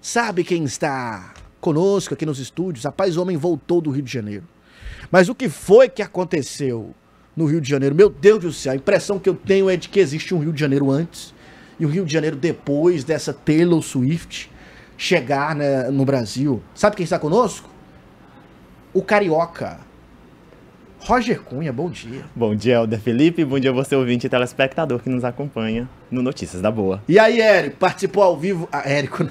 Sabe quem está conosco aqui nos estúdios? A Paz homem voltou do Rio de Janeiro. Mas o que foi que aconteceu no Rio de Janeiro? Meu Deus do céu, a impressão que eu tenho é de que existe um Rio de Janeiro antes e um Rio de Janeiro depois dessa Taylor Swift chegar né, no Brasil. Sabe quem está conosco? O Carioca. Roger Cunha, bom dia. Bom dia, Helder Felipe. Bom dia você, ouvinte e telespectador que nos acompanha no Notícias da Boa. E aí, Érico, participou ao vivo... Ah, Érico... Não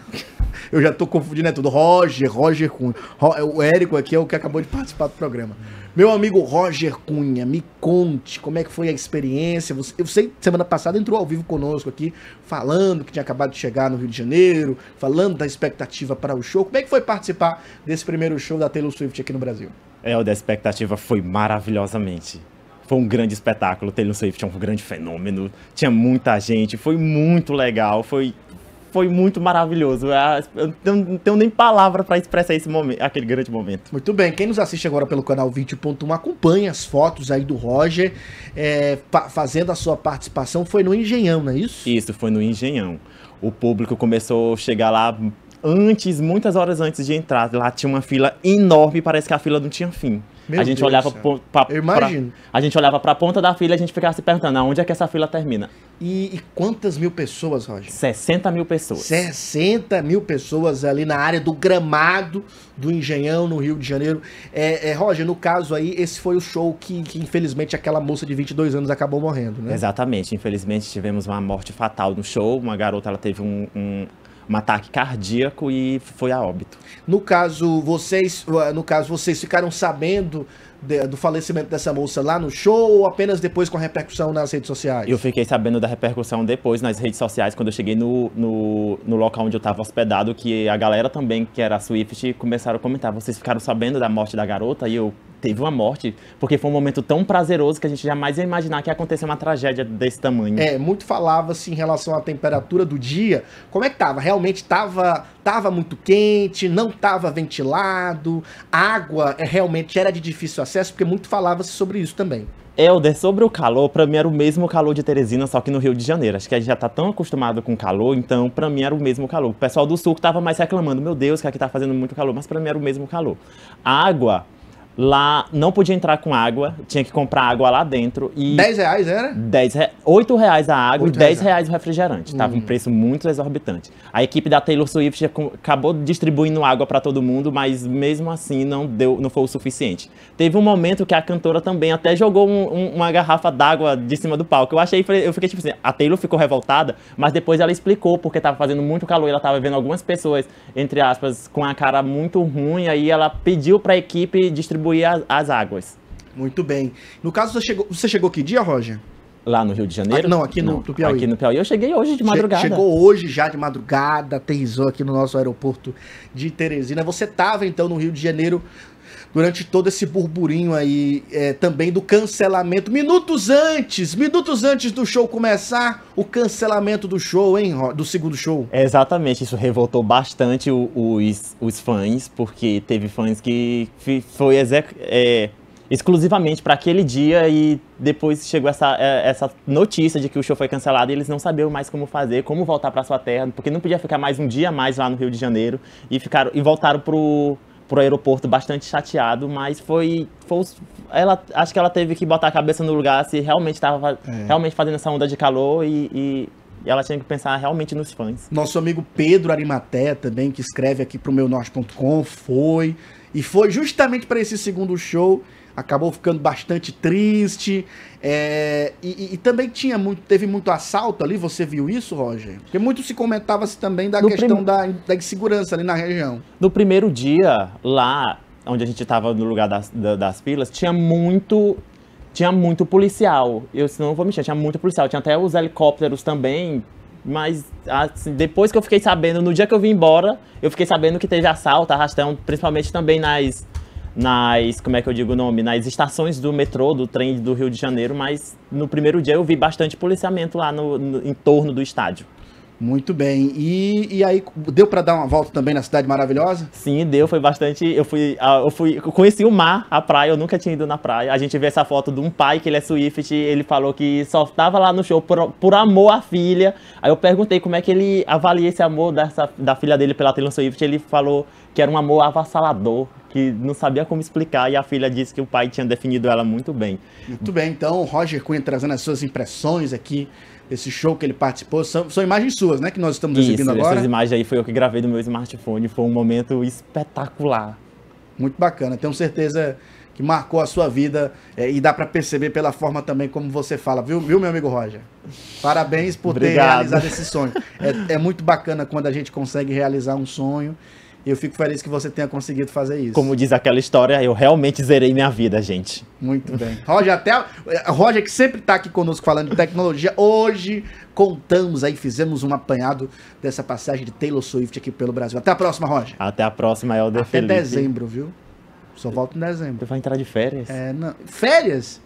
eu já tô confundindo é tudo. Roger, Roger Cunha. É, o Érico aqui é o que acabou de participar do programa. Meu amigo Roger Cunha, me conte como é que foi a experiência. Você, eu sei semana passada entrou ao vivo conosco aqui, falando que tinha acabado de chegar no Rio de Janeiro, falando da expectativa para o show. Como é que foi participar desse primeiro show da Taylor Swift aqui no Brasil? É, o da expectativa foi maravilhosamente foi um grande espetáculo. Taylor Swift é um grande fenômeno. Tinha muita gente, foi muito legal. Foi foi muito maravilhoso. É, eu não tenho nem palavra para expressar esse momento, aquele grande momento. Muito bem, quem nos assiste agora pelo canal 20.1 acompanha as fotos aí do Roger é, fazendo a sua participação. Foi no Engenhão, não é isso? Isso, foi no Engenhão. O público começou a chegar lá antes, muitas horas antes de entrar. Lá tinha uma fila enorme, parece que a fila não tinha fim. Meu a gente Deus olhava para a gente olhava para a ponta da fila e a gente ficava se perguntando onde é que essa fila termina. E, e, quantas mil pessoas, Roger? 60 mil pessoas. 60 mil pessoas ali na área do gramado do Engenhão, no Rio de Janeiro. É, é, Roger, no caso aí, esse foi o show que, que, infelizmente, aquela moça de 22 anos acabou morrendo, né? Exatamente. Infelizmente, tivemos uma morte fatal no show. Uma garota, ela teve um, um um ataque cardíaco e foi a óbito. No caso, vocês, eh, no caso, vocês ficaram sabendo de, do falecimento dessa moça lá no show ou apenas depois com a repercussão nas redes sociais? Eu fiquei sabendo da repercussão depois nas redes sociais, quando eu cheguei no, no, no local onde eu estava hospedado, que a galera também, que era a Swift, começaram a comentar. Vocês ficaram sabendo da morte da garota? E eu, teve uma morte, porque foi um momento tão prazeroso que a gente jamais ia imaginar que ia acontecer uma tragédia desse tamanho. É, muito falava-se em relação à temperatura do dia. Como é que tava? Realmente tava, tava muito quente, não tava ventilado, água é, realmente era de difícil acesso porque é muito falava-se sobre isso também. Helder, sobre o calor, para mim era o mesmo calor de Teresina, só que no Rio de Janeiro. Acho que a gente já tá tão acostumado com calor, então para mim era o mesmo calor. O pessoal do sul tava mais reclamando, meu Deus, que aqui tá fazendo muito calor, mas para mim era o mesmo calor. A água, Lá não podia entrar com água, tinha que comprar água lá dentro. E 10 reais era? 10 re... 8 reais a água e 10 reais, reais o refrigerante. Tava um hum. preço muito exorbitante. A equipe da Taylor Swift acabou distribuindo água para todo mundo, mas mesmo assim não, deu, não foi o suficiente. Teve um momento que a cantora também até jogou um, um, uma garrafa d'água de cima do palco. Eu achei, eu fiquei tipo assim, a Taylor ficou revoltada, mas depois ela explicou porque tava fazendo muito calor e ela tava vendo algumas pessoas, entre aspas, com a cara muito ruim. Aí ela pediu pra equipe distribuir distribuir as, as águas. Muito bem. No caso, você chegou, você chegou que dia, Roger? Lá no Rio de Janeiro? Ah, não, aqui no, não, Piauí. Aqui no Piauí. Eu cheguei hoje de madrugada. Chegou hoje já de madrugada, aterrissou aqui no nosso aeroporto de Teresina. Você estava então no Rio de Janeiro durante todo esse burburinho aí é, também do cancelamento. Minutos antes, minutos antes do show começar, o cancelamento do show, hein, do segundo show. É exatamente, isso revoltou bastante os, os fãs, porque teve fãs que foi é, exclusivamente para aquele dia e depois chegou essa, é, essa notícia de que o show foi cancelado e eles não sabiam mais como fazer, como voltar para sua terra, porque não podia ficar mais um dia mais lá no Rio de Janeiro e ficaram e voltaram pro pro aeroporto bastante chateado, mas foi, foi ela acho que ela teve que botar a cabeça no lugar se realmente estava é. realmente fazendo essa onda de calor e, e, e, ela tinha que pensar realmente nos fãs. Nosso amigo Pedro Arimaté também que escreve aqui pro meu norte.com foi e foi justamente para esse segundo show, acabou ficando bastante triste. É, e, e, também tinha muito, teve muito assalto ali, você viu isso, Roger? Porque muito se comentava-se também da no questão da, da insegurança ali na região. No primeiro dia, lá onde a gente estava no lugar das, das pilas, tinha muito tinha muito policial. Eu se não vou mexer, tinha muito policial. Tinha até os helicópteros também mas assim, depois que eu fiquei sabendo, no dia que eu vim embora, eu fiquei sabendo que teve assalto, arrastão, principalmente também nas. Nas, como é que eu digo o nome? Nas estações do metrô, do trem do Rio de Janeiro, mas no primeiro dia eu vi bastante policiamento lá no, no em torno do estádio. Muito bem. E, e aí, deu para dar uma volta também na cidade maravilhosa? Sim, deu. Foi bastante. Eu fui, eu fui, eu conheci o mar, a praia. Eu nunca tinha ido na praia. A gente vê essa foto de um pai que ele é Swift. Ele falou que só estava lá no show por, por amor à filha. Aí eu perguntei como é que ele avalia esse amor dessa, da filha dele pela Taylor Swift. Ele falou que era um amor avassalador que não sabia como explicar e a filha disse que o pai tinha definido ela muito bem. Muito bem, então Roger Cunha trazendo as suas impressões aqui esse show que ele participou, são, são imagens suas, né, que nós estamos Isso, agora. essas imagens aí foi eu que gravei do meu smartphone, foi um momento espetacular. Muito bacana, tenho certeza que marcou a sua vida é, e dá para perceber pela forma também como você fala, viu, viu meu amigo Roger? Parabéns por Obrigado. ter realizado esse sonho. É, é muito bacana quando a gente consegue realizar um sonho e eu fico feliz que você tenha conseguido fazer isso. Como diz aquela história, eu realmente zerei minha vida, gente. Muito bem. Roger, até eh, Roger que sempre está aqui conosco falando de tecnologia, hoje contamos aí, fizemos um apanhado dessa passagem de Taylor Swift aqui pelo Brasil. Até a próxima, Roger. Até a próxima, Helder Até Felipe. dezembro, viu? Só volto em dezembro. Você vai entrar de férias? É, não. Férias?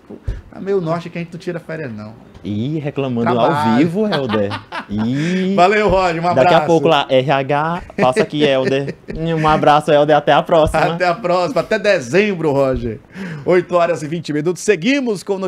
É meio norte que a gente não tira férias, não. Ih, reclamando Trabalho. ao vivo, Helder. E Valeu, Roger. Um abraço. Daqui a pouco lá, RH, passa aqui, Helder. um abraço, Helder. Até a próxima. Até a próxima. Até dezembro, Roger. 8 horas e 20 minutos. Seguimos com